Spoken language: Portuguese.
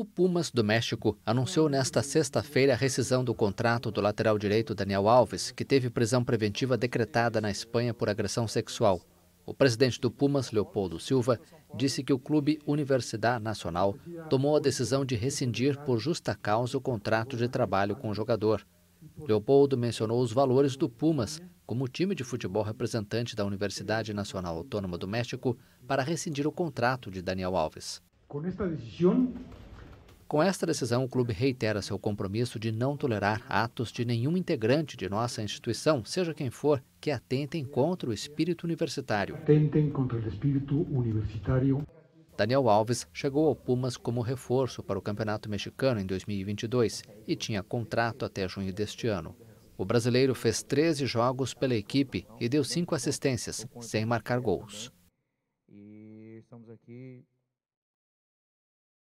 O Pumas do México anunciou nesta sexta-feira a rescisão do contrato do lateral direito Daniel Alves, que teve prisão preventiva decretada na Espanha por agressão sexual. O presidente do Pumas, Leopoldo Silva, disse que o clube Universidade Nacional tomou a decisão de rescindir por justa causa o contrato de trabalho com o jogador. Leopoldo mencionou os valores do Pumas como time de futebol representante da Universidade Nacional Autônoma do México para rescindir o contrato de Daniel Alves. Com esta decisão, com esta decisão, o clube reitera seu compromisso de não tolerar atos de nenhum integrante de nossa instituição, seja quem for, que atentem contra o espírito universitário. Atentem contra o espírito universitário. Daniel Alves chegou ao Pumas como reforço para o Campeonato Mexicano em 2022 e tinha contrato até junho deste ano. O brasileiro fez 13 jogos pela equipe e deu 5 assistências, sem marcar gols. E estamos aqui